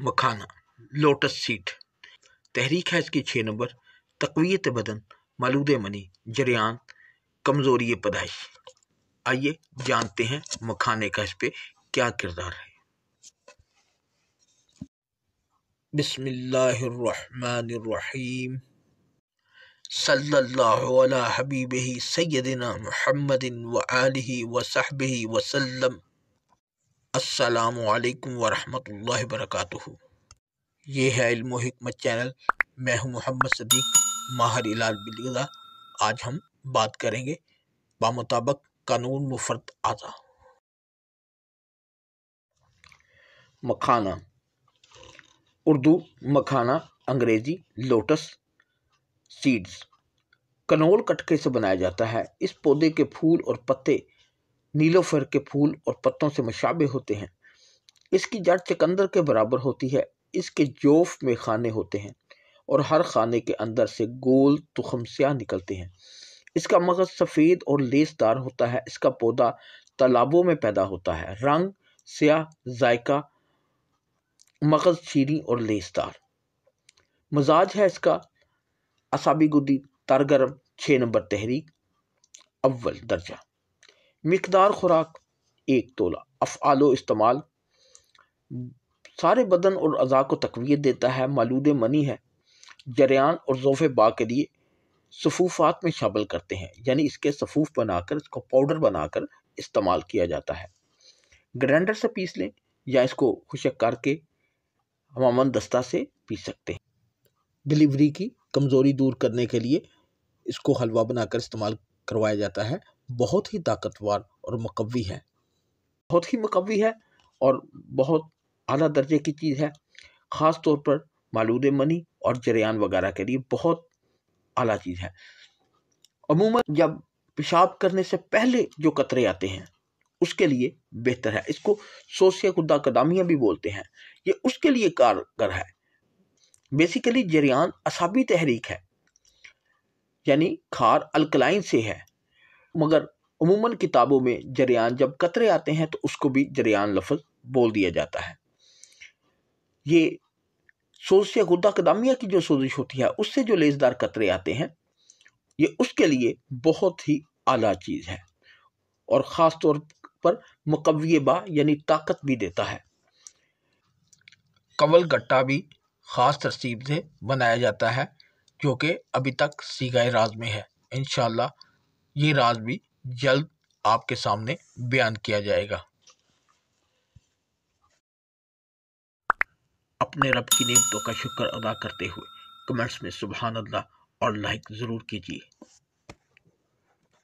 मखाना lotus seat तहरीक है इसकी छः नंबर तकवीत बदन मलूद मनी जरियान कमज़ोरी पदाइश आइए जानते हैं मखाने का इस पर क्या किरदार है बसमीम सल्लल्लाहु हबीब सैदना महमद व आलि वसहब वसल्लम असलकम वरहमल वरक ये है इल्म हमत चैनल मैं हूँ मोहम्मद सदीक माहर इलाल बिलगदा आज हम बात करेंगे बामुताबक कानून मुफरत आज़ा मखाना उर्दू मखाना अंग्रेज़ी लोटस सीड्स कनोल कटके से बनाया जाता है इस पौधे के फूल और पत्ते नीलोफर के फूल और पत्तों से मशाबे होते हैं इसकी जड़ चकंदर के बराबर होती है इसके जोफ में खाने होते हैं और हर खाने के अंदर से गोल तुखम तुखमस्या निकलते हैं इसका मगज सफ़ेद और लेसदार होता है इसका पौधा तालाबों में पैदा होता है रंग स्याह जायका मगज चीनी और लेसदार मजाज है इसका असाबी गुदी तरगरम छः नंबर तहरीक अव्वल दर्जा मकदार खुराक एक तोला अफ़ालो इस्तेमाल सारे बदन और अज़ा को तकवीत देता है मालूद मनी है जरियान और जोफ़ बा के लिए सफूफात में शामिल करते हैं यानी इसके सफूफ बनाकर इसको पाउडर बनाकर इस्तेमाल किया जाता है ग्राइंडर से पीस लें या इसको खुशक करके हमामन दस्ता से पीस सकते हैं डिलीवरी की कमज़ोरी दूर करने के लिए इसको हलवा बनाकर इस्तेमाल करवाया जाता है बहुत ही ताकतवर और मकवी है बहुत ही मकवी है और बहुत अला दर्जे की चीज़ है ख़ास तौर पर मालूद मनी और जरियान वगैरह के लिए बहुत अला चीज़ है अमूमन जब पेशाब करने से पहले जो कतरे आते हैं उसके लिए बेहतर है इसको सोशिया खुदा कदामियाँ भी बोलते हैं ये उसके लिए कारगर है बेसिकली जरियान असाबी तहरीक है यानी खार अल्कलाइन से है मगर अमूमन किताबों में जरियान जब कतरे आते हैं तो उसको भी जरियान लफज बोल दिया जाता है ये सोजिश या गुर्दा कदामिया की जो सोजिश होती है उससे जो लेसदार कतरे आते हैं ये उसके लिए बहुत ही आला चीज़ है और ख़ास तौर पर मकवी बा यानी ताकत भी देता है कवल गट्टा भी ख़ास तरसीब से बनाया जाता है जो कि अभी तक सीगा राज में है इन ये राज भी जल्द आपके सामने बयान किया जाएगा अपने रब की नेमतों का शुक्र अदा करते हुए कमेंट्स में सुबहान अल्लाह और लाइक ज़रूर कीजिए